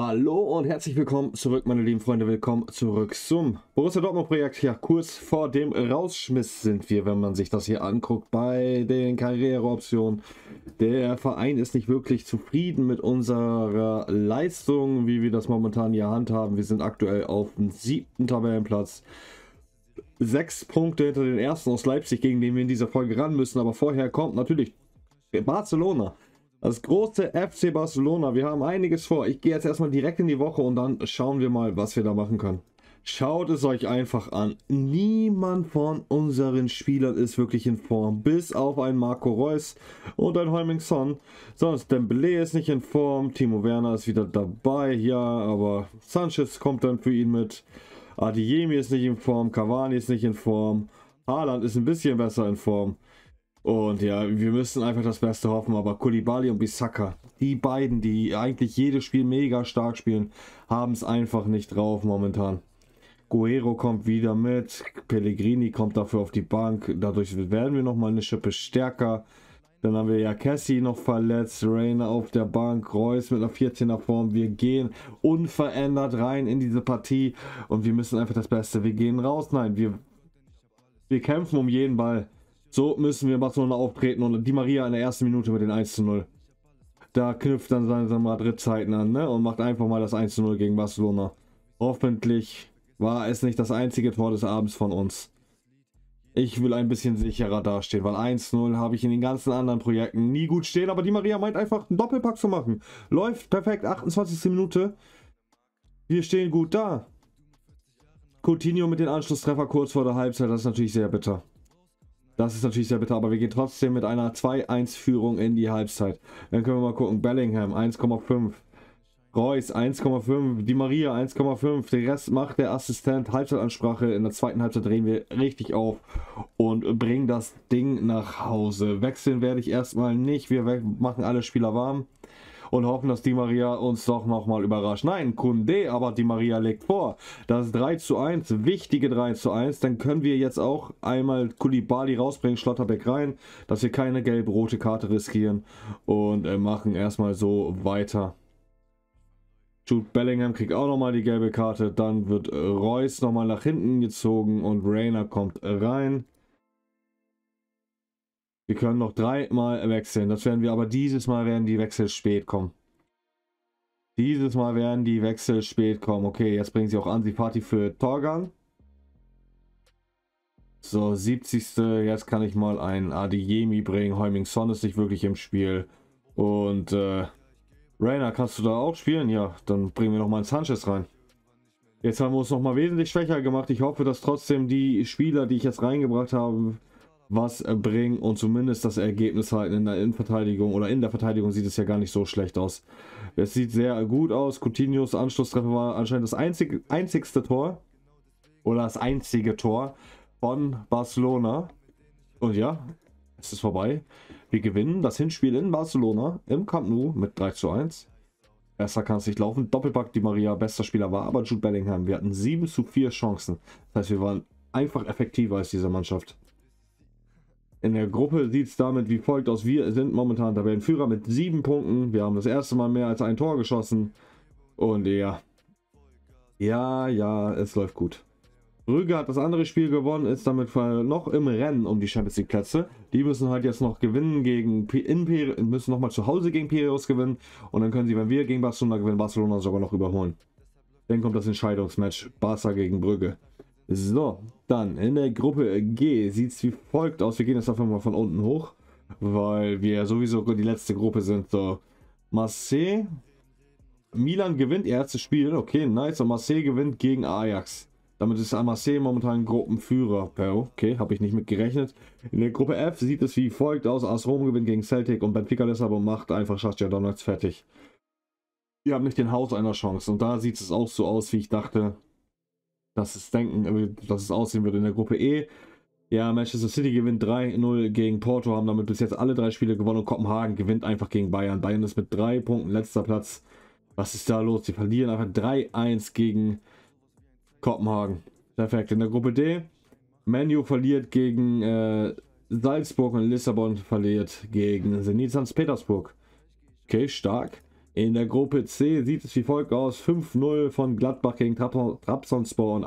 Hallo und herzlich willkommen zurück, meine lieben Freunde. Willkommen zurück zum Borussia Dortmund Projekt. Ja, kurz vor dem Rausschmiss sind wir, wenn man sich das hier anguckt, bei den Karriereoptionen. Der Verein ist nicht wirklich zufrieden mit unserer Leistung, wie wir das momentan hier handhaben. Wir sind aktuell auf dem siebten Tabellenplatz. Sechs Punkte hinter den ersten aus Leipzig, gegen den wir in dieser Folge ran müssen. Aber vorher kommt natürlich Barcelona. Das große FC Barcelona. Wir haben einiges vor. Ich gehe jetzt erstmal direkt in die Woche und dann schauen wir mal, was wir da machen können. Schaut es euch einfach an. Niemand von unseren Spielern ist wirklich in Form. Bis auf einen Marco Reus und ein Holming Son. Sonst Dembele ist nicht in Form. Timo Werner ist wieder dabei. Ja, aber Sanchez kommt dann für ihn mit. Adiemi ist nicht in Form. Cavani ist nicht in Form. Haaland ist ein bisschen besser in Form. Und ja, wir müssen einfach das Beste hoffen, aber Kulibali und Bissaka, die beiden, die eigentlich jedes Spiel mega stark spielen, haben es einfach nicht drauf momentan. Guerrero kommt wieder mit, Pellegrini kommt dafür auf die Bank, dadurch werden wir nochmal eine Schippe stärker. Dann haben wir ja Cassie noch verletzt, Rainer auf der Bank, Reus mit einer 14er Form. Wir gehen unverändert rein in diese Partie und wir müssen einfach das Beste. Wir gehen raus, nein, wir, wir kämpfen um jeden Ball. So müssen wir Barcelona auftreten und die Maria in der ersten Minute mit den 1 zu 0. Da knüpft dann seine Madrid-Zeiten an ne? und macht einfach mal das 1 zu 0 gegen Barcelona. Hoffentlich war es nicht das einzige Tor des Abends von uns. Ich will ein bisschen sicherer dastehen, weil 1-0 habe ich in den ganzen anderen Projekten nie gut stehen, aber die Maria meint einfach einen Doppelpack zu machen. Läuft perfekt, 28. Minute. Wir stehen gut da. Coutinho mit dem Anschlusstreffer kurz vor der Halbzeit, das ist natürlich sehr bitter. Das ist natürlich sehr bitter, aber wir gehen trotzdem mit einer 2-1-Führung in die Halbzeit. Dann können wir mal gucken. Bellingham 1,5. Reus 1,5, Die Maria 1,5, den Rest macht der Assistent. Halbzeitansprache in der zweiten Halbzeit drehen wir richtig auf und bringen das Ding nach Hause. Wechseln werde ich erstmal nicht, wir machen alle Spieler warm und hoffen, dass die Maria uns doch nochmal überrascht. Nein, Kunde, aber die Maria legt vor. Das 3 zu 1, wichtige 3 zu 1. Dann können wir jetzt auch einmal Kulibali rausbringen, Schlotterbeck rein, dass wir keine gelb-rote Karte riskieren und äh, machen erstmal so weiter. Jude Bellingham kriegt auch nochmal die gelbe Karte. Dann wird Reus nochmal nach hinten gezogen und Rainer kommt rein. Wir können noch dreimal wechseln. Das werden wir aber dieses Mal werden die Wechsel spät kommen. Dieses Mal werden die Wechsel spät kommen. Okay, jetzt bringen sie auch an. Party für Torgan. So, 70. Jetzt kann ich mal einen Adiyemi bringen. Heuming Son ist nicht wirklich im Spiel. Und äh, Rainer, kannst du da auch spielen? Ja, dann bringen wir nochmal ein Sanchez rein. Jetzt haben wir uns nochmal wesentlich schwächer gemacht. Ich hoffe, dass trotzdem die Spieler, die ich jetzt reingebracht habe, was äh, bringen und zumindest das Ergebnis halten in der Innenverteidigung oder in der Verteidigung sieht es ja gar nicht so schlecht aus. Es sieht sehr gut aus. Coutinhos Anschlusstreffer war anscheinend das einzig, einzigste Tor oder das einzige Tor von Barcelona. Und ja, es ist vorbei. Wir gewinnen das Hinspiel in Barcelona im Camp Nou mit 3 zu 1. Besser kann es nicht laufen. Doppelpack, die Maria, bester Spieler war aber Jude Bellingham. Wir hatten 7 zu 4 Chancen. Das heißt, wir waren einfach effektiver als diese Mannschaft. In der Gruppe sieht es damit wie folgt aus. Wir sind momentan Tabellenführer mit sieben Punkten. Wir haben das erste Mal mehr als ein Tor geschossen. Und ja. Ja, ja, es läuft gut. Rüge hat das andere Spiel gewonnen, ist damit noch im Rennen um die Champions League Plätze. Die müssen halt jetzt noch gewinnen gegen P in Peri müssen nochmal zu Hause gegen Pirius gewinnen und dann können sie, wenn wir gegen Barcelona gewinnen, Barcelona sogar noch überholen. Dann kommt das Entscheidungsmatch Barca gegen Brügge. So, dann in der Gruppe G sieht es wie folgt aus. Wir gehen jetzt einfach mal von unten hoch, weil wir sowieso die letzte Gruppe sind. So, Marseille, Milan gewinnt ihr erstes Spiel. Okay, nice. Und Marseille gewinnt gegen Ajax. Damit ist Marseille momentan Gruppenführer. Okay, habe ich nicht mit gerechnet. In der Gruppe F sieht es wie folgt aus. AS Rom gewinnt gegen Celtic und Benfica Lissabon macht einfach Schachtja Donalds fertig. Ihr habt nicht den Haus einer Chance. Und da sieht es auch so aus, wie ich dachte dass es denken, äh, dass es aussehen würde in der Gruppe E. Ja, Manchester City gewinnt 3-0 gegen Porto, haben damit bis jetzt alle drei Spiele gewonnen und Kopenhagen gewinnt einfach gegen Bayern. Bayern ist mit drei Punkten letzter Platz. Was ist da los? Sie verlieren einfach 3-1 gegen Kopenhagen. Perfekt. In der Gruppe D, Manu verliert gegen äh, Salzburg und Lissabon verliert gegen Zenit St. Petersburg. Okay, stark. In der Gruppe C sieht es wie folgt aus: 5-0 von Gladbach gegen Trabzonspor und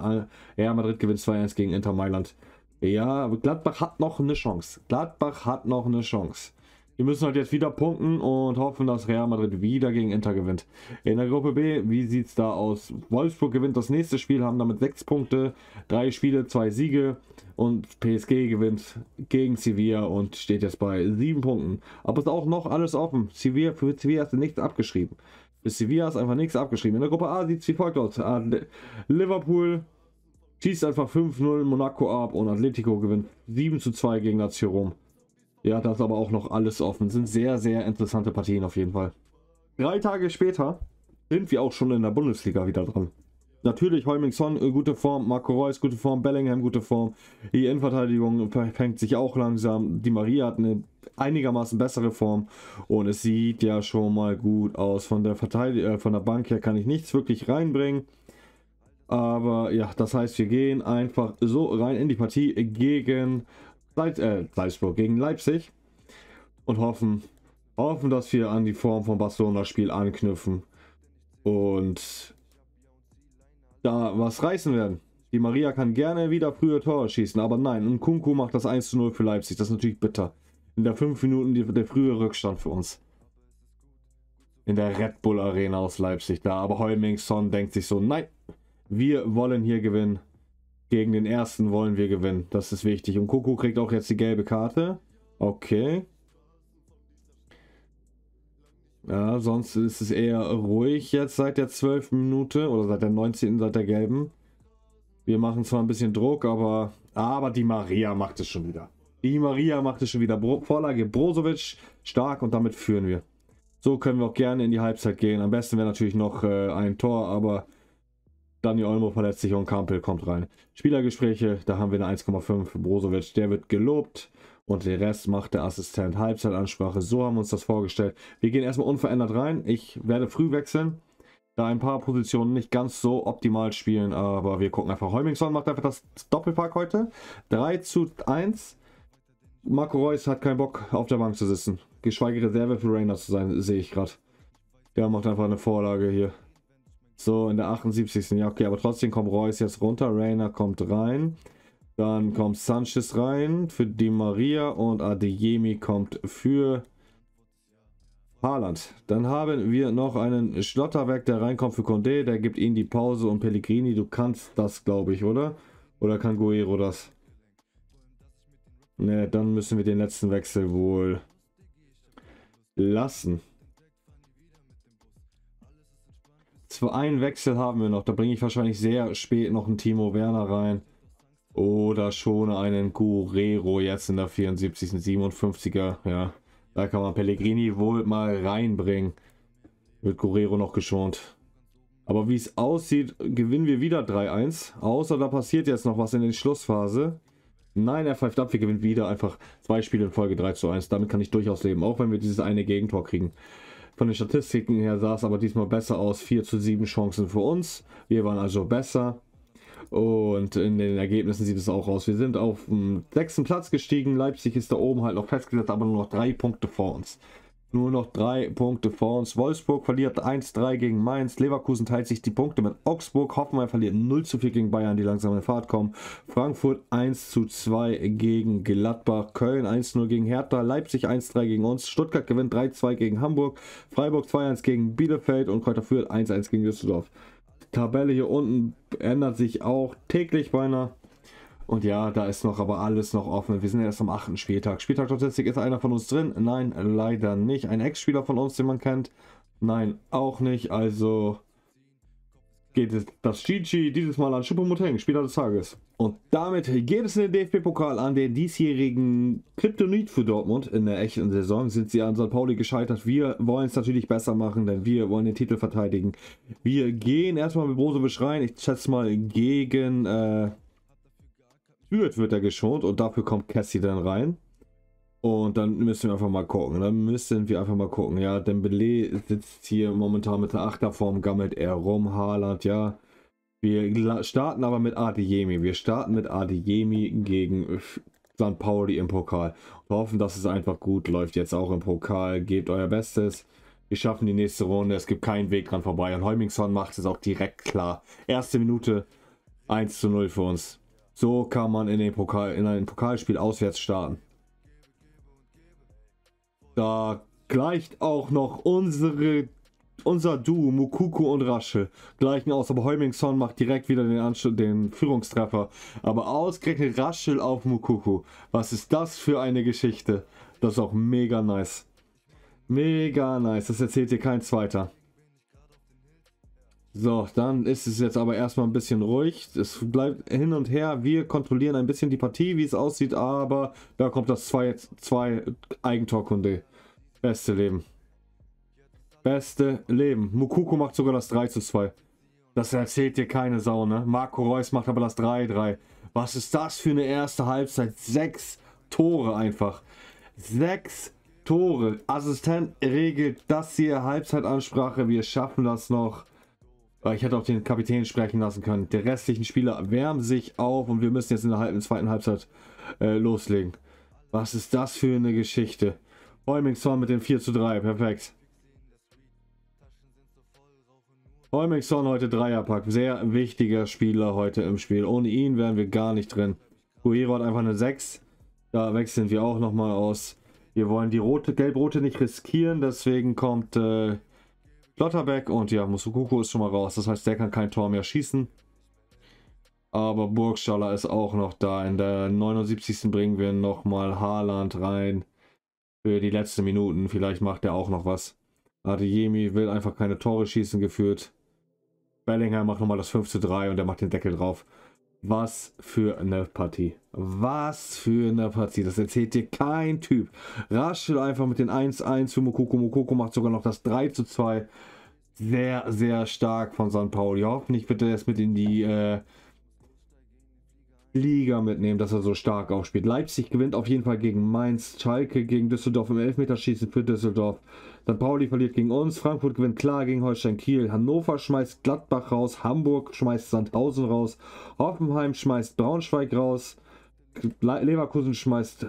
Real Madrid gewinnt 2-1 gegen Inter Mailand. Ja, Gladbach hat noch eine Chance. Gladbach hat noch eine Chance. Wir müssen halt jetzt wieder punkten und hoffen, dass Real Madrid wieder gegen Inter gewinnt. In der Gruppe B, wie sieht es da aus? Wolfsburg gewinnt das nächste Spiel, haben damit sechs Punkte, drei Spiele, zwei Siege und PSG gewinnt gegen Sevilla und steht jetzt bei sieben Punkten. Aber es ist auch noch alles offen. Sevilla, für Sevilla ist nichts abgeschrieben. Für Sevilla ist einfach nichts abgeschrieben. In der Gruppe A sieht es wie folgt aus. Ah, Liverpool schießt einfach 5-0 Monaco ab und Atletico gewinnt 7-2 gegen Lazio Rom. Ja, das ist aber auch noch alles offen. Sind sehr, sehr interessante Partien auf jeden Fall. Drei Tage später sind wir auch schon in der Bundesliga wieder dran. Natürlich Holmingsson, äh, gute Form, Marco Reus, gute Form, Bellingham, gute Form. Die Innenverteidigung fängt sich auch langsam. Die Maria hat eine einigermaßen bessere Form und es sieht ja schon mal gut aus. Von der, Verteid äh, von der Bank her kann ich nichts wirklich reinbringen. Aber ja, das heißt, wir gehen einfach so rein in die Partie gegen Salz, äh, Salzburg gegen Leipzig und hoffen, hoffen, dass wir an die Form von Barcelona Spiel anknüpfen und da was reißen werden. Die Maria kann gerne wieder frühe Tore schießen, aber nein. Und Kunku macht das 1 zu 0 für Leipzig. Das ist natürlich bitter. In der 5 Minuten die, der frühe Rückstand für uns. In der Red Bull Arena aus Leipzig da. Aber Heuming Son denkt sich so, nein, wir wollen hier gewinnen. Gegen den ersten wollen wir gewinnen. Das ist wichtig. Und Kuku kriegt auch jetzt die gelbe Karte. Okay. Ja, sonst ist es eher ruhig jetzt seit der 12. Minute oder seit der 19. seit der gelben. Wir machen zwar ein bisschen Druck, aber aber die Maria macht es schon wieder. Die Maria macht es schon wieder. Bro Vorlage Brozovic stark und damit führen wir. So können wir auch gerne in die Halbzeit gehen. Am besten wäre natürlich noch äh, ein Tor, aber Dani Olmo verletzt sich und Kampel kommt rein. Spielergespräche, da haben wir eine 1,5 für Brozovic. Der wird gelobt und den Rest macht der Assistent Halbzeitansprache. So haben wir uns das vorgestellt. Wir gehen erstmal unverändert rein. Ich werde früh wechseln, da ein paar Positionen nicht ganz so optimal spielen, aber wir gucken einfach. Heumingson macht einfach das Doppelpack heute. 3 zu 1. Marco Reus hat keinen Bock auf der Bank zu sitzen. Geschweige Reserve für Reiner zu sein, sehe ich gerade. Der macht einfach eine Vorlage hier. So, in der 78. Ja, okay, aber trotzdem kommt Reus jetzt runter. Rainer kommt rein. Dann kommt Sanchez rein für Di Maria und Adeyemi kommt für Haaland. Dann haben wir noch einen Schlotterwerk, der reinkommt für Condé. Der gibt ihnen die Pause und Pellegrini, du kannst das, glaube ich, oder? Oder kann Guerrero das? Ne, dann müssen wir den letzten Wechsel wohl lassen. Zwei, einen Wechsel haben wir noch. Da bringe ich wahrscheinlich sehr spät noch einen Timo Werner rein. Oder schon einen Guerrero jetzt in der 74. 57er. Ja, da kann man Pellegrini wohl mal reinbringen. Wird Guerrero noch geschont. Aber wie es aussieht, gewinnen wir wieder 3-1. Außer da passiert jetzt noch was in der Schlussphase. Nein, er pfeift ab. Wir gewinnen wieder einfach zwei Spiele in Folge 3 zu 1. Damit kann ich durchaus leben, auch wenn wir dieses eine Gegentor kriegen. Von den Statistiken her sah es aber diesmal besser aus. 4 zu 7 Chancen für uns. Wir waren also besser. Und in den Ergebnissen sieht es auch aus. Wir sind auf den sechsten Platz gestiegen. Leipzig ist da oben halt noch festgesetzt, aber nur noch drei Punkte vor uns nur noch drei Punkte vor uns. Wolfsburg verliert 1-3 gegen Mainz. Leverkusen teilt sich die Punkte mit Augsburg. Hoffenheim verliert 0-4 gegen Bayern, die langsam in Fahrt kommen. Frankfurt 1-2 gegen Gladbach. Köln 1-0 gegen Hertha. Leipzig 1-3 gegen uns. Stuttgart gewinnt 3-2 gegen Hamburg. Freiburg 2-1 gegen Bielefeld und Kräuter Fürth 1-1 gegen Düsseldorf. Die Tabelle hier unten ändert sich auch täglich beinahe. Und ja, da ist noch aber alles noch offen. Wir sind erst am achten Spieltag. Spieltag Statistik, ist einer von uns drin? Nein, leider nicht. Ein Ex-Spieler von uns, den man kennt? Nein, auch nicht. Also geht das GG dieses Mal an Schupomoteng, Spieler des Tages. Und damit geht es in den DFB-Pokal an den diesjährigen Kryptonit für Dortmund. In der echten Saison sind sie an St. Pauli gescheitert. Wir wollen es natürlich besser machen, denn wir wollen den Titel verteidigen. Wir gehen erstmal mit Brose beschreien. Ich schätze mal gegen... Äh, Stewart wird er geschont und dafür kommt Cassie dann rein. Und dann müssen wir einfach mal gucken. Dann müssen wir einfach mal gucken. Ja, Dembele sitzt hier momentan mit der Achterform, gammelt er rum. Haaland, ja. Wir starten aber mit Adeyemi. Wir starten mit Adeyemi gegen St. Pauli im Pokal. Wir hoffen, dass es einfach gut läuft jetzt auch im Pokal. Gebt euer Bestes. Wir schaffen die nächste Runde. Es gibt keinen Weg dran vorbei. Und Heumingson macht es auch direkt klar. Erste Minute 1 zu 0 für uns. So kann man in, den Pokal, in ein Pokalspiel auswärts starten. Da gleicht auch noch unsere, unser Duo Mukuku und Rasche gleichen aus, aber Heumingson macht direkt wieder den, den Führungstreffer. Aber ausgerechnet Raschel auf Mukuku. Was ist das für eine Geschichte? Das ist auch mega nice. Mega nice, das erzählt dir kein zweiter. So, dann ist es jetzt aber erstmal ein bisschen ruhig. Es bleibt hin und her. Wir kontrollieren ein bisschen die Partie, wie es aussieht, aber da kommt das 2 eigentor kunde Beste Leben. Beste Leben. Mukuko macht sogar das 3 zu 2. Das erzählt dir keine Sau, ne? Marco Reus macht aber das 3-3. Was ist das für eine erste Halbzeit? Sechs Tore einfach. Sechs Tore. Assistent regelt das hier Halbzeitansprache. Wir schaffen das noch. Ich hätte auch den Kapitän sprechen lassen können. Die restlichen Spieler wärmen sich auf und wir müssen jetzt in der, zweiten Halbzeit äh, loslegen. Was ist das für eine Geschichte? Holmingsson mit dem 4 zu 3, perfekt. Holmingsson heute Dreierpack, sehr wichtiger Spieler heute im Spiel. Ohne ihn wären wir gar nicht drin. Guerrero hat einfach eine 6, da wechseln wir auch nochmal aus. Wir wollen die rote, gelb-rote nicht riskieren, deswegen kommt... Äh, Schlotterbeck und ja, Musukuku ist schon mal raus. Das heißt, der kann kein Tor mehr schießen. Aber Burgstaller ist auch noch da. In der 79. bringen wir nochmal Haaland rein. Für die letzten Minuten. Vielleicht macht er auch noch was. Adeyemi will einfach keine Tore schießen geführt. Bellingham macht nochmal das 5 zu 3 und er macht den Deckel drauf. Was für eine Partie. Was für eine Partie. Das erzählt dir kein Typ. Raschel einfach mit den 1-1 für Mokoko. Mokoko macht sogar noch das 3 zu 2 sehr, sehr stark von San Pauli. Hoffentlich wird er es mit in die äh, Liga mitnehmen, dass er so stark auch spielt. Leipzig gewinnt auf jeden Fall gegen Mainz, Schalke gegen Düsseldorf im Elfmeterschießen für Düsseldorf. Dann Pauli verliert gegen uns, Frankfurt gewinnt klar gegen Holstein Kiel, Hannover schmeißt Gladbach raus, Hamburg schmeißt Sandhausen raus, Hoffenheim schmeißt Braunschweig raus, Leverkusen schmeißt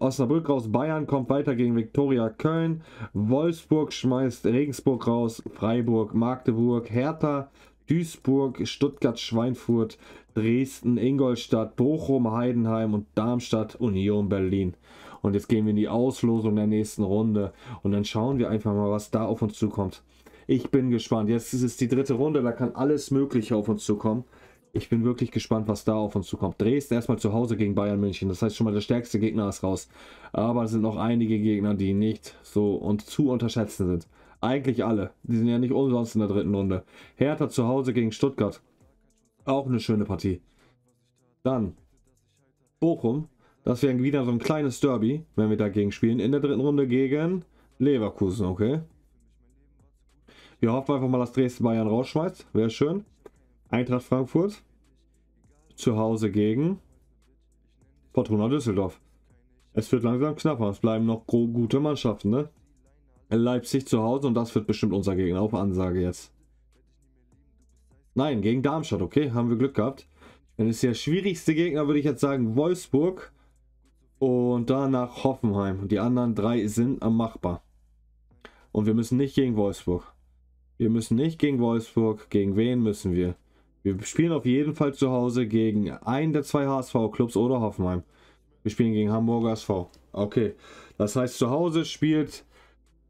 Osnabrück raus, Bayern kommt weiter gegen Viktoria Köln, Wolfsburg schmeißt Regensburg raus, Freiburg, Magdeburg, Hertha, Duisburg, Stuttgart, Schweinfurt, Dresden, Ingolstadt, Bochum, Heidenheim und Darmstadt, Union Berlin. Und jetzt gehen wir in die Auslosung der nächsten Runde und dann schauen wir einfach mal, was da auf uns zukommt. Ich bin gespannt. Jetzt ist es die dritte Runde, da kann alles Mögliche auf uns zukommen. Ich bin wirklich gespannt, was da auf uns zukommt. Dresden erstmal zu Hause gegen Bayern München. Das heißt schon mal, der stärkste Gegner ist raus. Aber es sind noch einige Gegner, die nicht so und zu unterschätzen sind. Eigentlich alle. Die sind ja nicht umsonst in der dritten Runde. Hertha zu Hause gegen Stuttgart. Auch eine schöne Partie. Dann Bochum. Das wäre wieder so ein kleines Derby, wenn wir dagegen spielen. In der dritten Runde gegen Leverkusen, okay. Wir hoffen einfach mal, dass Dresden Bayern rausschmeißt. Wäre schön. Eintracht Frankfurt zu Hause gegen Fortuna Düsseldorf. Es wird langsam knapper. Es bleiben noch gute Mannschaften, ne? Leipzig zu Hause und das wird bestimmt unser Gegner. Auf Ansage jetzt. Nein, gegen Darmstadt, okay. Haben wir Glück gehabt. Dann ist der schwierigste Gegner, würde ich jetzt sagen, Wolfsburg. Und danach Hoffenheim. Die anderen drei sind am machbar. Und wir müssen nicht gegen Wolfsburg. Wir müssen nicht gegen Wolfsburg. Gegen wen müssen wir? Wir spielen auf jeden Fall zu Hause gegen einen der zwei HSV-Clubs oder Hoffenheim. Wir spielen gegen Hamburger SV. Okay, das heißt zu Hause spielt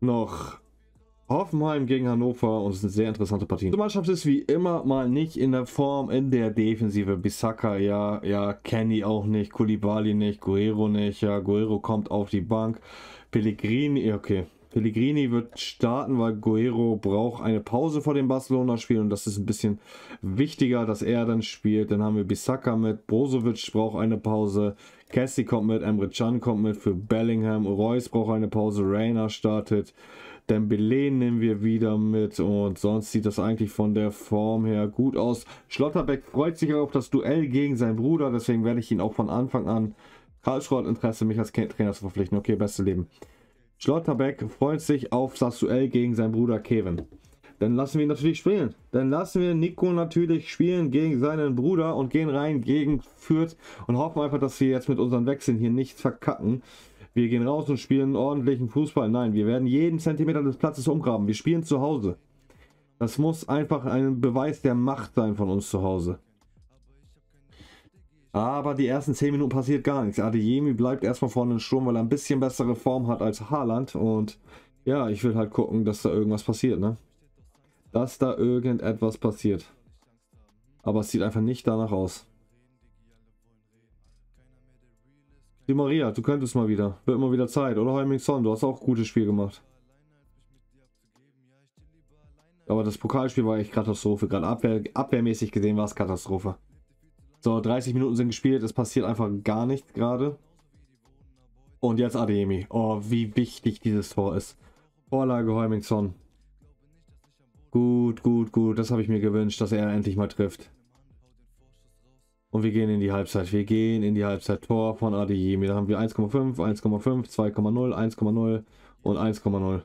noch Hoffenheim gegen Hannover und es sind sehr interessante Partien. Die Mannschaft ist wie immer mal nicht in der Form in der Defensive. Bissaka ja, ja, Kenny auch nicht, Kulibali nicht, Guerrero nicht, ja, Guerrero kommt auf die Bank. Pellegrini, okay, Pellegrini wird starten, weil Guerrero braucht eine Pause vor dem Barcelona-Spiel und das ist ein bisschen wichtiger, dass er dann spielt. Dann haben wir Bissaka mit, Brozovic braucht eine Pause, Cassie kommt mit, Emre Can kommt mit für Bellingham, Reus braucht eine Pause, Reiner startet, Dembele nehmen wir wieder mit und sonst sieht das eigentlich von der Form her gut aus. Schlotterbeck freut sich auf das Duell gegen seinen Bruder, deswegen werde ich ihn auch von Anfang an Karlsruhe hat Interesse, mich als Trainer zu verpflichten. Okay, beste Leben. Schlotterbeck freut sich auf das gegen seinen Bruder Kevin. Dann lassen wir ihn natürlich spielen. Dann lassen wir Nico natürlich spielen gegen seinen Bruder und gehen rein gegen Fürth und hoffen einfach, dass wir jetzt mit unseren Wechseln hier nichts verkacken. Wir gehen raus und spielen ordentlichen Fußball. Nein, wir werden jeden Zentimeter des Platzes umgraben. Wir spielen zu Hause. Das muss einfach ein Beweis der Macht sein von uns zu Hause. Aber die ersten 10 Minuten passiert gar nichts. Adeyemi bleibt erstmal vorne im Sturm, weil er ein bisschen bessere Form hat als Haaland. Und ja, ich will halt gucken, dass da irgendwas passiert, ne? Dass da irgendetwas passiert. Aber es sieht einfach nicht danach aus. Die Maria, du könntest mal wieder. Wird immer wieder Zeit. Oder Heiming Son, du hast auch ein gutes Spiel gemacht. Aber das Pokalspiel war echt Katastrophe. Gerade abwehr, abwehrmäßig gesehen war es Katastrophe. So, 30 Minuten sind gespielt, es passiert einfach gar nichts gerade. Und jetzt Ademi. Oh, wie wichtig dieses Tor ist. Vorlage Heumingson. Gut, gut, gut. Das habe ich mir gewünscht, dass er endlich mal trifft. Und wir gehen in die Halbzeit. Wir gehen in die Halbzeit. Tor von Adeyemi. Da haben wir 1,5, 1,5, 2,0, 1,0 und 1,0.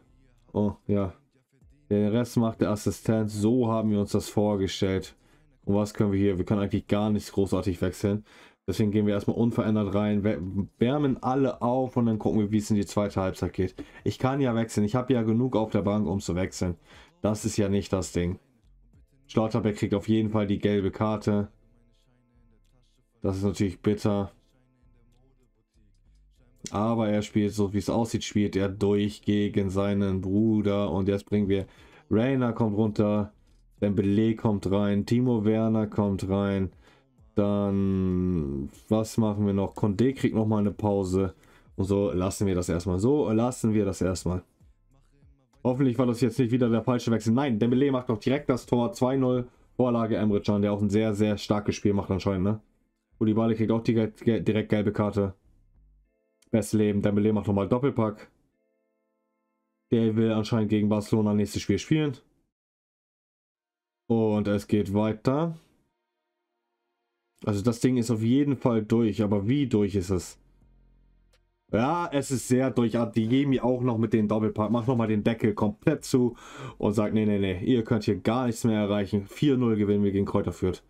Oh, ja. Den Rest macht der Assistent. So haben wir uns das vorgestellt. Und was können wir hier? Wir können eigentlich gar nichts großartig wechseln. Deswegen gehen wir erstmal unverändert rein, wärmen alle auf und dann gucken wir, wie es in die zweite Halbzeit geht. Ich kann ja wechseln. Ich habe ja genug auf der Bank, um zu wechseln. Das ist ja nicht das Ding. Schlotterbeck kriegt auf jeden Fall die gelbe Karte. Das ist natürlich bitter. Aber er spielt, so wie es aussieht, spielt er durch gegen seinen Bruder. Und jetzt bringen wir... Rainer kommt runter. Dembele kommt rein, Timo Werner kommt rein. Dann, was machen wir noch? Condé kriegt nochmal eine Pause. Und so lassen wir das erstmal. So lassen wir das erstmal. Hoffentlich war das jetzt nicht wieder der falsche Wechsel. Nein, Dembele macht doch direkt das Tor. 2-0. Vorlage Emre Can, der auch ein sehr, sehr starkes Spiel macht anscheinend, ne? Kulibali kriegt auch direkt, direkt gelbe Karte. Best Leben. Dembele macht nochmal Doppelpack. Der will anscheinend gegen Barcelona nächstes Spiel spielen. Und es geht weiter. Also das Ding ist auf jeden Fall durch, aber wie durch ist es? Ja, es ist sehr durch. Die Jemi auch noch mit den Doppelpark. Mach nochmal den Deckel komplett zu und sagt, nee, nee, nee, ihr könnt hier gar nichts mehr erreichen. 4-0 gewinnen wir gegen Kräuter führt.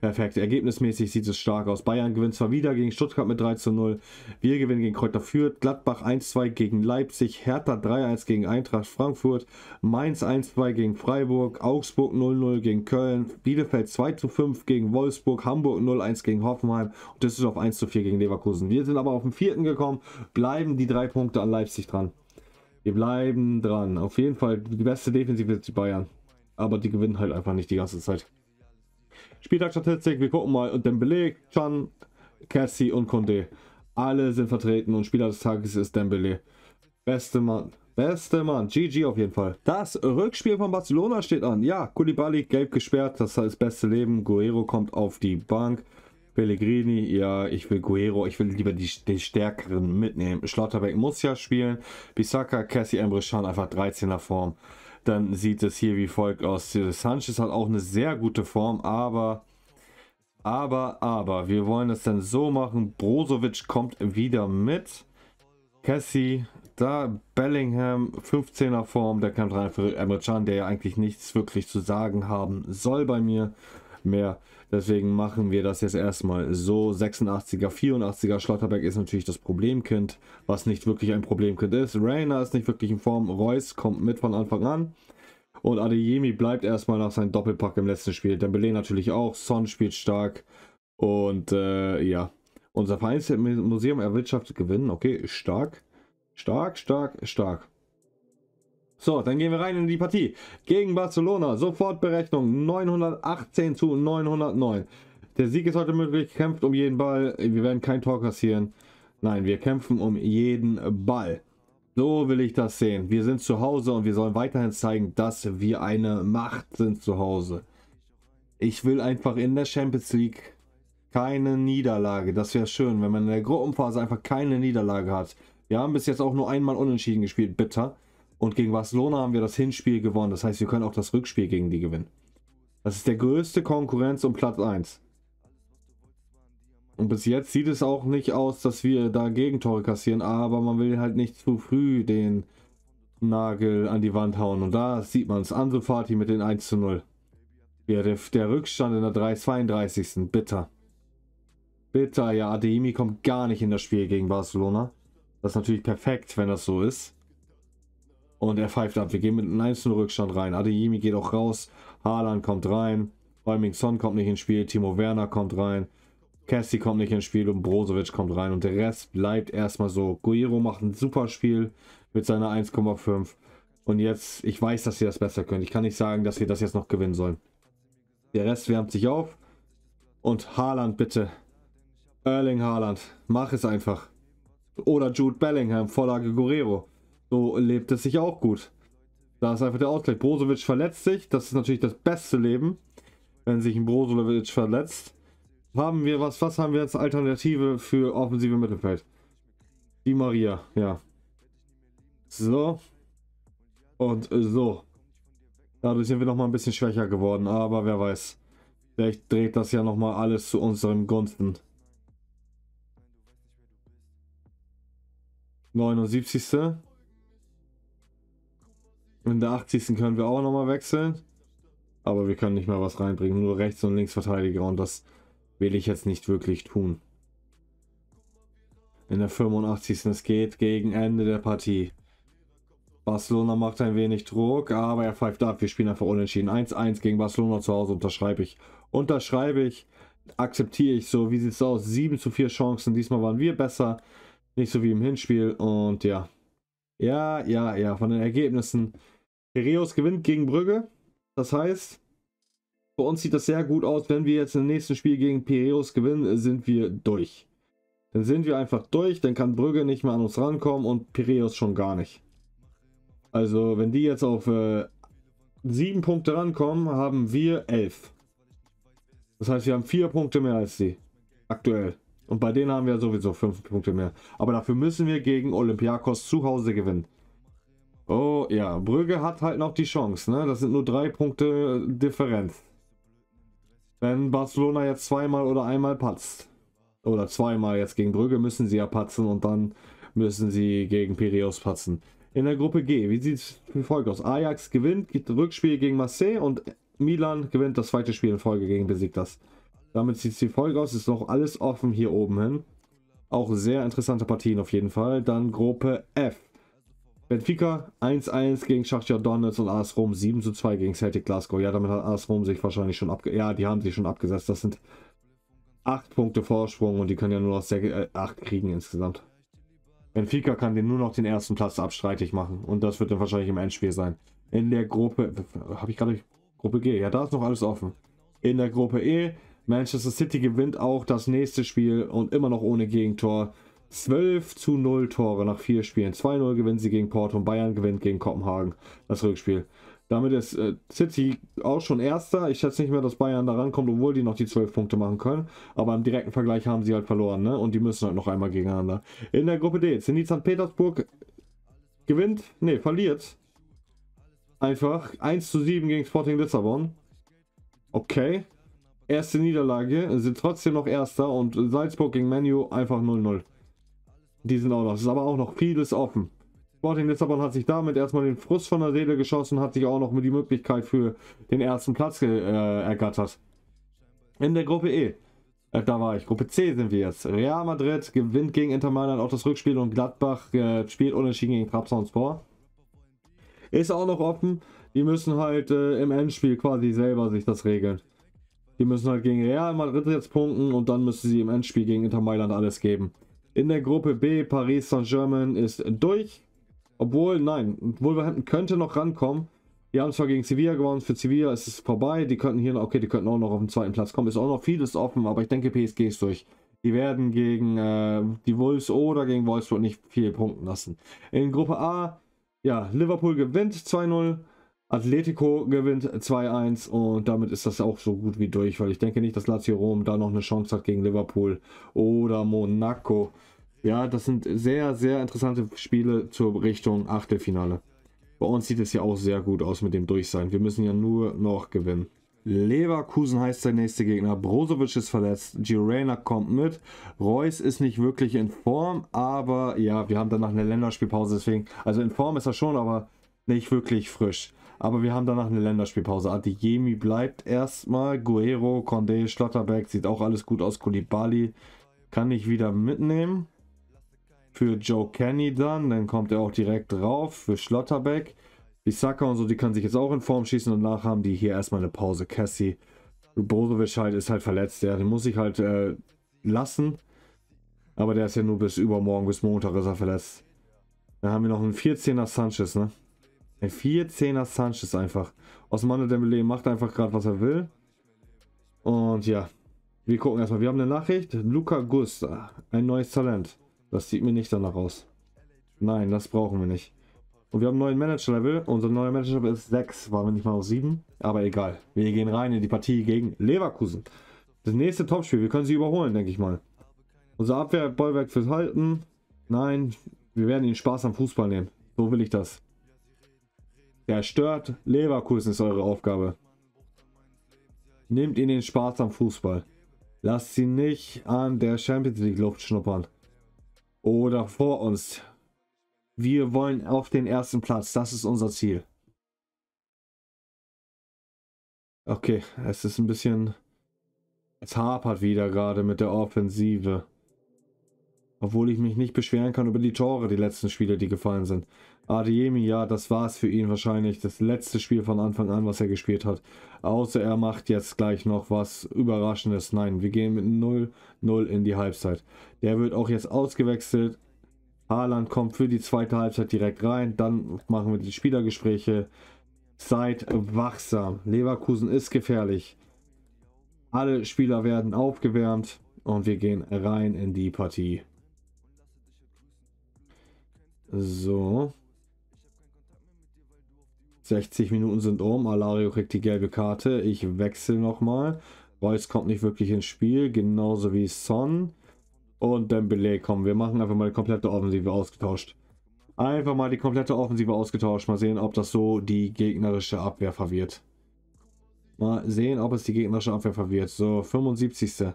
Perfekt. Ergebnismäßig sieht es stark aus. Bayern gewinnt zwar wieder gegen Stuttgart mit 3 zu 0. Wir gewinnen gegen Kräuter Fürth. Gladbach 1-2 gegen Leipzig. Hertha 3-1 gegen Eintracht Frankfurt. Mainz 1-2 gegen Freiburg. Augsburg 0-0 gegen Köln. Bielefeld 2-5 gegen Wolfsburg. Hamburg 0-1 gegen Hoffenheim. Und das ist auf 1-4 gegen Leverkusen. Wir sind aber auf den vierten gekommen. Bleiben die drei Punkte an Leipzig dran. Wir bleiben dran. Auf jeden Fall die beste Defensive ist die Bayern. Aber die gewinnen halt einfach nicht die ganze Zeit. Spieltagsstatistik, wir gucken mal. Und Dembele, Chan, Cassie und Conde. Alle sind vertreten und Spieler des Tages ist Dembele. Beste Mann. Beste Mann. GG auf jeden Fall. Das Rückspiel von Barcelona steht an. Ja, Kulibali gelb gesperrt. Das heißt, beste Leben. Guerrero kommt auf die Bank. Pellegrini, ja, ich will Guerrero, ich will lieber die, die Stärkeren mitnehmen. Schlotterbeck muss ja spielen. Bissaka, Cassie, Emre einfach 13er Form dann sieht es hier wie folgt aus. Sanchez hat auch eine sehr gute Form, aber, aber, aber, wir wollen es dann so machen. Brozovic kommt wieder mit. Cassie, da Bellingham, 15er Form, der kann rein für Emre Can, der ja eigentlich nichts wirklich zu sagen haben soll bei mir mehr. Deswegen machen wir das jetzt erstmal so. 86er, 84er Schlotterberg ist natürlich das Problemkind, was nicht wirklich ein Problemkind ist. Rainer ist nicht wirklich in Form. Reus kommt mit von Anfang an. Und Adeyemi bleibt erstmal nach seinem Doppelpack im letzten Spiel. Dembele natürlich auch. Son spielt stark. Und äh, ja, unser Vereinsmuseum erwirtschaftet Gewinnen. Okay, stark. Stark, stark, stark. So, dann gehen wir rein in die Partie. Gegen Barcelona, Sofortberechnung 918 zu 909. Der Sieg ist heute möglich, kämpft um jeden Ball. Wir werden kein Tor kassieren. Nein, wir kämpfen um jeden Ball. So will ich das sehen. Wir sind zu Hause und wir sollen weiterhin zeigen, dass wir eine Macht sind zu Hause. Ich will einfach in der Champions League keine Niederlage. Das wäre schön, wenn man in der Gruppenphase einfach keine Niederlage hat. Wir haben bis jetzt auch nur einmal unentschieden gespielt, bitter. Und gegen Barcelona haben wir das Hinspiel gewonnen. Das heißt, wir können auch das Rückspiel gegen die gewinnen. Das ist der größte Konkurrenz um Platz 1. Und bis jetzt sieht es auch nicht aus, dass wir da Gegentore kassieren, aber man will halt nicht zu früh den Nagel an die Wand hauen. Und da sieht man es. Andre Fati mit den 1 zu 0. Ja, der, der, Rückstand in der 332. Bitter. Bitter, ja, Ademi kommt gar nicht in das Spiel gegen Barcelona. Das ist natürlich perfekt, wenn das so ist. Und er pfeift ab. Wir gehen mit einem 1-0-Rückstand rein. Adeyemi geht auch raus. Haaland kommt rein. Heuming Son kommt nicht ins Spiel. Timo Werner kommt rein. Cassie kommt nicht ins Spiel und Brozovic kommt rein. Und der Rest bleibt erstmal so. Guerrero macht ein super Spiel mit seiner 1,5. Und jetzt, ich weiß, dass ihr das besser könnt. Ich kann nicht sagen, dass wir das jetzt noch gewinnen sollen. Der Rest wärmt sich auf. Und Haaland bitte. Erling Haaland, mach es einfach. Oder Jude Bellingham, Vorlage Guerrero. So lebt es sich auch gut. Da ist einfach der Ausgleich. Brozovic verletzt sich. Das ist natürlich das beste Leben, wenn sich ein Brozovic verletzt. Haben wir was? Was haben wir als Alternative für offensive Mittelfeld? Die Maria, ja. So. Und äh, so. Dadurch sind wir nochmal ein bisschen schwächer geworden, aber wer weiß. Vielleicht dreht das ja nochmal alles zu unseren Gunsten. 79. In der 80. können wir auch nochmal wechseln. Aber wir können nicht mehr was reinbringen. Nur Rechts- und links Verteidiger. Und das will ich jetzt nicht wirklich tun. In der 85. Es geht gegen Ende der Partie. Barcelona macht ein wenig Druck, aber er pfeift ab. Wir spielen einfach unentschieden. 1-1 gegen Barcelona zu Hause. Unterschreibe ich. Unterschreibe ich. Akzeptiere ich so. Wie sieht es aus? 7 zu 4 Chancen. Diesmal waren wir besser. Nicht so wie im Hinspiel. Und ja. Ja, ja, ja, von den Ergebnissen. Rios gewinnt gegen Brügge. Das heißt, bei uns sieht das sehr gut aus. Wenn wir jetzt im nächsten Spiel gegen Piraeus gewinnen, sind wir durch. Dann sind wir einfach durch. Dann kann Brügge nicht mehr an uns rankommen und Piraeus schon gar nicht. Also, wenn die jetzt auf äh, 7 Punkte rankommen, haben wir elf. Das heißt, wir haben vier Punkte mehr als sie. Aktuell. Und bei denen haben wir sowieso 5 Punkte mehr. Aber dafür müssen wir gegen Olympiakos zu Hause gewinnen. Oh ja, Brügge hat halt noch die Chance. Ne? Das sind nur 3 Punkte Differenz. Wenn Barcelona jetzt zweimal oder einmal patzt. Oder zweimal jetzt gegen Brügge müssen sie ja patzen und dann müssen sie gegen Piraeus patzen. In der Gruppe G, wie sieht es wie folgt aus? Ajax gewinnt, gibt Rückspiel gegen Marseille und Milan gewinnt das zweite Spiel in Folge gegen Besiktas. das. Damit sieht die Folge aus. Ist noch alles offen hier oben hin. Auch sehr interessante Partien auf jeden Fall. Dann Gruppe F. Benfica 1-1 gegen Schachtja Donetsk und AS Rom 7-2 gegen Celtic Glasgow. Ja, damit hat AS Rom sich wahrscheinlich schon abge... Ja, die haben sich schon abgesetzt. Das sind 8 Punkte Vorsprung und die können ja nur noch 6, 8 äh, kriegen insgesamt. Benfica kann den nur noch den ersten Platz abstreitig machen. Und das wird dann wahrscheinlich im Endspiel sein. In der Gruppe... Habe ich gerade... Gruppe G. Ja, da ist noch alles offen. In der Gruppe E Manchester City gewinnt auch das nächste Spiel und immer noch ohne Gegentor. 12 zu 0 Tore nach vier Spielen. 2-0 gewinnen sie gegen Porto und Bayern gewinnt gegen Kopenhagen das Rückspiel. Damit ist äh, City auch schon Erster. Ich schätze nicht mehr, dass Bayern da rankommt, obwohl die noch die 12 Punkte machen können. Aber im direkten Vergleich haben sie halt verloren, ne? Und die müssen halt noch einmal gegeneinander. In der Gruppe D. Zenit St. Petersburg gewinnt, ne, verliert. Einfach 1 zu 7 gegen Sporting Lissabon. Okay. Erste Niederlage, sind trotzdem noch Erster und Salzburg gegen Menu einfach 0-0. Die sind auch noch, es ist aber auch noch vieles offen. Sporting Lissabon hat sich damit erstmal den Frust von der Seele geschossen, hat sich auch noch mit die Möglichkeit für den ersten Platz äh, ergattert. In der Gruppe E, äh, da war ich, Gruppe C sind wir jetzt. Real Madrid gewinnt gegen Inter Mailand auch das Rückspiel und Gladbach äh, spielt unentschieden gegen Trabzonspor. Ist auch noch offen, die müssen halt äh, im Endspiel quasi selber sich das regeln. Die müssen halt gegen Real Madrid jetzt punkten und dann müssen sie im Endspiel gegen Inter Mailand alles geben. In der Gruppe B, Paris Saint-Germain ist durch. Obwohl, nein, Wolverhampton könnte noch rankommen. Die haben zwar gegen Sevilla gewonnen, für Sevilla ist es vorbei. Die könnten hier, okay, die könnten auch noch auf den zweiten Platz kommen. Ist auch noch vieles offen, aber ich denke, PSG ist durch. Die werden gegen äh, die Wolves oder gegen Wolfsburg nicht viel punkten lassen. In Gruppe A, ja, Liverpool gewinnt 2-0. Atletico gewinnt 2-1 und damit ist das auch so gut wie durch, weil ich denke nicht, dass Lazio Rom da noch eine Chance hat gegen Liverpool oder Monaco. Ja, das sind sehr, sehr interessante Spiele zur Richtung Achtelfinale. Bei uns sieht es ja auch sehr gut aus mit dem Durchsein. Wir müssen ja nur noch gewinnen. Leverkusen heißt der nächste Gegner. Brozovic ist verletzt. Girena kommt mit. Reus ist nicht wirklich in Form, aber ja, wir haben danach eine Länderspielpause, deswegen. Also in Form ist er schon, aber nicht wirklich frisch. Aber wir haben danach eine Länderspielpause. Adeyemi bleibt erstmal. Guerrero, Condé, Schlotterbeck sieht auch alles gut aus. Kulibali kann ich wieder mitnehmen. Für Joe Kenny dann. Dann kommt er auch direkt drauf. Für Schlotterbeck. Isaka und so, die kann sich jetzt auch in Form schießen. Und danach haben die hier erstmal eine Pause. Cassie. Brozovic halt ist halt verletzt. Ja, den muss ich halt äh, lassen. Aber der ist ja nur bis übermorgen, bis Montag ist er verletzt. Dann haben wir noch einen 14er Sanchez, ne? Ein 4-10er Sanchez einfach. Osmano Dembele macht einfach gerade, was er will. Und ja, wir gucken erstmal. Wir haben eine Nachricht. Luca Gusta, äh, ein neues Talent. Das sieht mir nicht danach aus. Nein, das brauchen wir nicht. Und wir haben einen neuen Manager-Level. Unser neuer Manager level ist 6, waren wir nicht mal auf 7. Aber egal. Wir gehen rein in die Partie gegen Leverkusen. Das nächste Topspiel. Wir können sie überholen, denke ich mal. Unser Abwehrbollwerk fürs Halten. Nein, wir werden ihnen Spaß am Fußball nehmen. So will ich das. Zerstört Leverkusen ist eure Aufgabe. Nehmt ihnen den Spaß am Fußball. Lasst sie nicht an der Champions League Luft schnuppern. Oder vor uns. Wir wollen auf den ersten Platz. Das ist unser Ziel. Okay, es ist ein bisschen... Es hapert wieder gerade mit der Offensive. Obwohl ich mich nicht beschweren kann über die Tore, die letzten Spiele, die gefallen sind. Adeyemi, ja, das war es für ihn wahrscheinlich. Das letzte Spiel von Anfang an, was er gespielt hat. Außer er macht jetzt gleich noch was Überraschendes. Nein, wir gehen mit 0-0 in die Halbzeit. Der wird auch jetzt ausgewechselt. Haaland kommt für die zweite Halbzeit direkt rein. Dann machen wir die Spielergespräche. Seid wachsam. Leverkusen ist gefährlich. Alle Spieler werden aufgewärmt und wir gehen rein in die Partie. So. 60 Minuten sind um. Alario kriegt die gelbe Karte. Ich wechsle nochmal. Reus kommt nicht wirklich ins Spiel, genauso wie Son. Und Dembele kommen. Wir machen einfach mal die komplette Offensive ausgetauscht. Einfach mal die komplette Offensive ausgetauscht. Mal sehen, ob das so die gegnerische Abwehr verwirrt. Mal sehen, ob es die gegnerische Abwehr verwirrt. So, 75.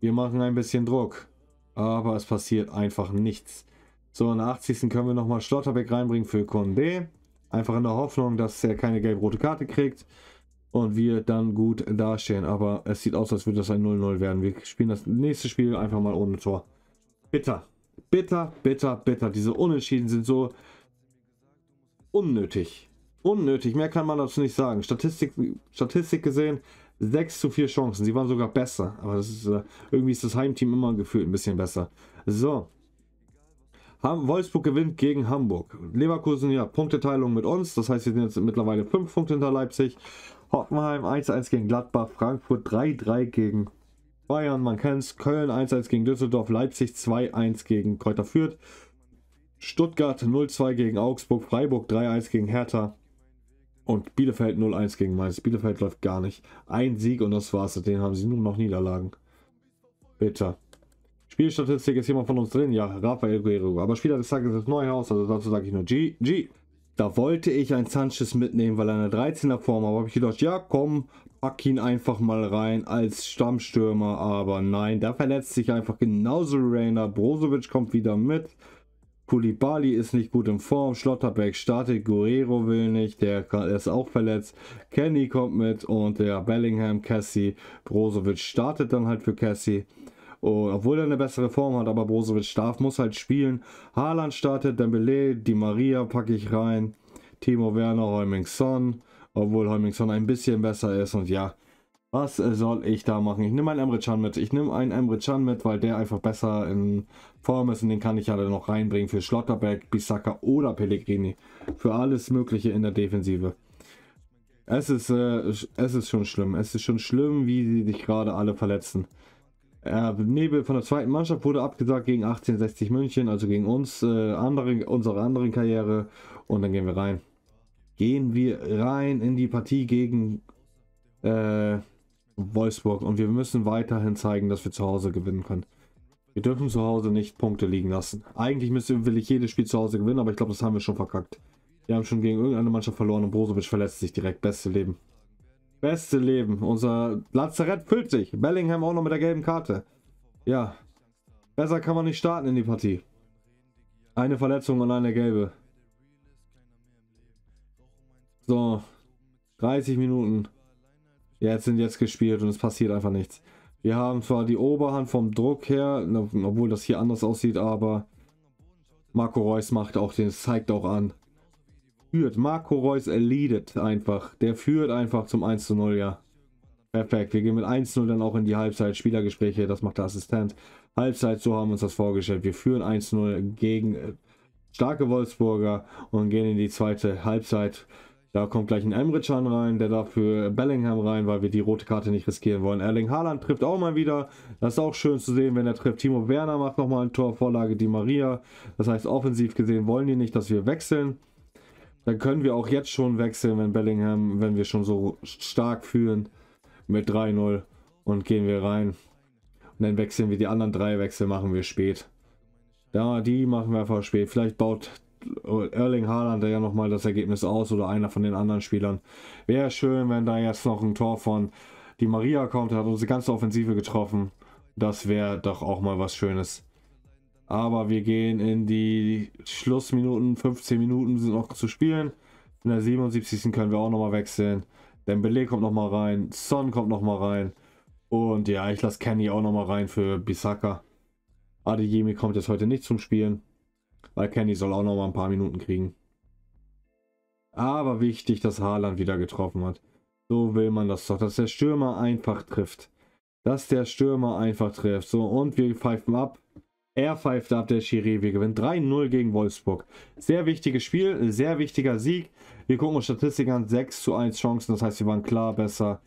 Wir machen ein bisschen Druck. Aber es passiert einfach nichts. So, in der 80. können wir nochmal Schlotterbeck reinbringen für Condé. Einfach in der Hoffnung, dass er keine gelb-rote Karte kriegt und wir dann gut dastehen. Aber es sieht aus, als würde das ein 0-0 werden. Wir spielen das nächste Spiel einfach mal ohne Tor. Bitter. Bitter, bitter, bitter. Diese Unentschieden sind so unnötig. Unnötig, mehr kann man dazu nicht sagen. Statistik, Statistik gesehen, 6 zu 4 Chancen. Sie waren sogar besser. Aber ist, äh, irgendwie ist das Heimteam immer gefühlt ein bisschen besser. So, Wolfsburg gewinnt gegen Hamburg. Leverkusen, ja, Punkteteilung mit uns. Das heißt, sie sind jetzt mittlerweile 5 Punkte hinter Leipzig. Hoffenheim 1-1 gegen Gladbach. Frankfurt 3-3 gegen Bayern. Man kennt es. Köln 1-1 gegen Düsseldorf. Leipzig 2-1 gegen Kräuter Fürth. Stuttgart 0-2 gegen Augsburg. Freiburg 3-1 gegen Hertha. Und Bielefeld 0-1 gegen Mainz. Bielefeld läuft gar nicht. Ein Sieg und das war's. Den haben sie nun noch Niederlagen. Bitter. Spielstatistik ist jemand von uns drin. Ja, Rafael Guerrero. Aber Spieler des Tages ist Neuhaus, also dazu sage ich nur GG. Da wollte ich ein Sanchez mitnehmen, weil er eine 13er Form aber habe ich gedacht, ja komm, pack ihn einfach mal rein als Stammstürmer, aber nein, da verletzt sich einfach genauso Rainer, Brozovic kommt wieder mit, Kulibali ist nicht gut in Form, Schlotterbeck startet, Guerrero will nicht, der ist auch verletzt, Kenny kommt mit und der Bellingham, Cassie, Brozovic startet dann halt für Cassie. Oh, obwohl er eine bessere Form hat, aber Brozovic darf, muss halt spielen. Haaland startet, Dembele, Di Maria packe ich rein. Timo Werner, Heuming-Son. Obwohl Heuming-Son ein bisschen besser ist. Und ja, was soll ich da machen? Ich nehme einen Emre Can mit. Ich nehme einen Emre Can mit, weil der einfach besser in Form ist. Und den kann ich ja dann noch reinbringen für Schlotterberg, Bissaka oder Pellegrini. Für alles Mögliche in der Defensive. Es ist, äh, es ist schon schlimm. Es ist schon schlimm, wie sie sich gerade alle verletzen. Äh, Nebel von der zweiten Mannschaft wurde abgesagt gegen 1860 München, also gegen uns, äh, andere, unsere anderen Karriere. Und dann gehen wir rein. Gehen wir rein in die Partie gegen äh, Wolfsburg. Und wir müssen weiterhin zeigen, dass wir zu Hause gewinnen können. Wir dürfen zu Hause nicht Punkte liegen lassen. Eigentlich müsste, will ich jedes Spiel zu Hause gewinnen, aber ich glaube, das haben wir schon verkackt. Wir haben schon gegen irgendeine Mannschaft verloren und Brozovic verlässt sich direkt. Beste Leben. Beste Leben. Unser Lazarett füllt sich. Bellingham auch noch mit der gelben Karte. Ja. Besser kann man nicht starten in die Partie. Eine Verletzung und eine gelbe. So. 30 Minuten. Jetzt sind jetzt gespielt und es passiert einfach nichts. Wir haben zwar die Oberhand vom Druck her, obwohl das hier anders aussieht, aber Marco Reus macht auch den, zeigt auch an, führt. Marco Reus leadet einfach. Der führt einfach zum 1 zu 0, ja. Perfekt. Wir gehen mit 1 zu 0 dann auch in die Halbzeit. Spielergespräche, das macht der Assistent. Halbzeit, so haben wir uns das vorgestellt. Wir führen 1 zu 0 gegen äh, starke Wolfsburger und gehen in die zweite Halbzeit. Da kommt gleich ein Emre Can rein, der darf für Bellingham rein, weil wir die rote Karte nicht riskieren wollen. Erling Haaland trifft auch mal wieder. Das ist auch schön zu sehen, wenn er trifft. Timo Werner macht nochmal ein Tor, Vorlage Di Maria. Das heißt, offensiv gesehen wollen die nicht, dass wir wechseln. Dann können wir auch jetzt schon wechseln, wenn Bellingham, wenn wir schon so stark fühlen mit 3-0 und gehen wir rein. Und dann wechseln wir die anderen drei Wechsel, machen wir spät. Ja, die machen wir einfach spät. Vielleicht baut Erling Haaland ja nochmal das Ergebnis aus oder einer von den anderen Spielern. Wäre schön, wenn da jetzt noch ein Tor von die Maria kommt, hat unsere ganze Offensive getroffen. Das wäre doch auch mal was Schönes. Aber wir gehen in die Schlussminuten, 15 Minuten sind noch zu spielen. In der 77. können wir auch nochmal wechseln. Dembele kommt nochmal rein, Son kommt nochmal rein. Und ja, ich lasse Kenny auch nochmal rein für Bisaka. Adeyemi kommt jetzt heute nicht zum Spielen, weil Kenny soll auch nochmal ein paar Minuten kriegen. Aber wichtig, dass Haaland wieder getroffen hat. So will man das doch, dass der Stürmer einfach trifft. Dass der Stürmer einfach trifft. So, und wir pfeifen ab. Er pfeift ab, der Schiri. Wir gewinnen 3-0 gegen Wolfsburg. Sehr wichtiges Spiel, sehr wichtiger Sieg. Wir gucken uns Statistiken an. 6 zu 1 Chancen, das heißt, wir waren klar besser.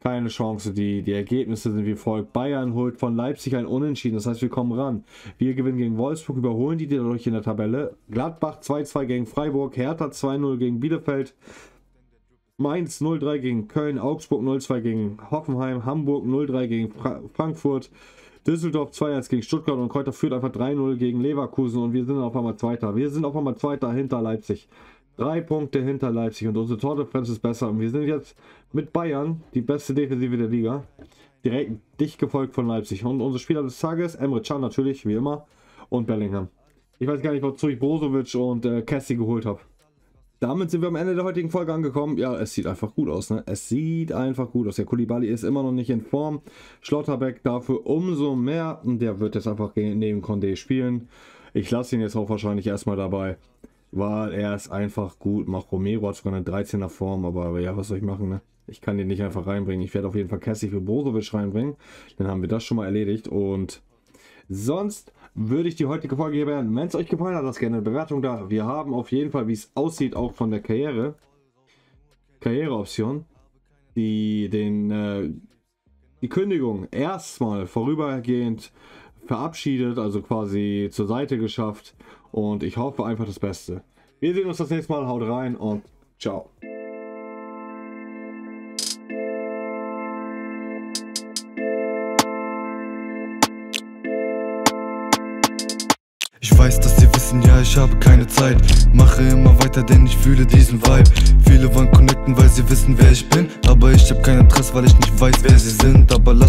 Keine Chance. Die, die Ergebnisse sind wie folgt. Bayern holt von Leipzig ein Unentschieden, das heißt, wir kommen ran. Wir gewinnen gegen Wolfsburg, überholen die dadurch in der Tabelle. Gladbach 2-2 gegen Freiburg, Hertha 2-0 gegen Bielefeld. Mainz 0-3 gegen Köln, Augsburg 0-2 gegen Hoffenheim, Hamburg 0-3 gegen Fra Frankfurt, Düsseldorf 2-1 gegen Stuttgart und Kräuter führt einfach 3-0 gegen Leverkusen und wir sind auf einmal Zweiter. Wir sind auf einmal Zweiter hinter Leipzig. Drei Punkte hinter Leipzig und unsere Tordifferenz ist besser. Und wir sind jetzt mit Bayern die beste Defensive der Liga. Direkt dicht gefolgt von Leipzig. Und unsere Spieler des Tages, Emre Can natürlich, wie immer, und Bellingham. Ich weiß gar nicht, wozu ich Brozovic und äh, Cassie geholt habe damit sind wir am Ende der heutigen Folge angekommen. Ja, es sieht einfach gut aus. Ne? Es sieht einfach gut aus. Der Kulibali ist immer noch nicht in Form. Schlotterbeck dafür umso mehr. Und der wird jetzt einfach neben Condé spielen. Ich lasse ihn jetzt auch wahrscheinlich erstmal dabei, weil er ist einfach gut. Mach Romero hat sogar eine 13er Form, aber, ja, was soll ich machen? Ne? Ich kann den nicht einfach reinbringen. Ich werde auf jeden Fall Cassie für Borovic reinbringen. Dann haben wir das schon mal erledigt. Und sonst würde ich die heutige Folge hier beenden. Wenn es euch gefallen hat, lasst gerne eine Bewertung da. Wir haben auf jeden Fall, wie es aussieht, auch von der Karriere, Karriereoption, die den äh, die Kündigung erstmal vorübergehend verabschiedet, also quasi zur Seite geschafft. Und ich hoffe einfach das Beste. Wir sehen uns das nächste Mal. Haut rein und ciao. ich habe keine Zeit. Mache immer weiter, denn ich fühle diesen Vibe. Viele wollen connecten, weil sie wissen, wer ich bin. Aber ich hab kein Interesse, weil ich nicht weiß, wer sie sind. Aber lass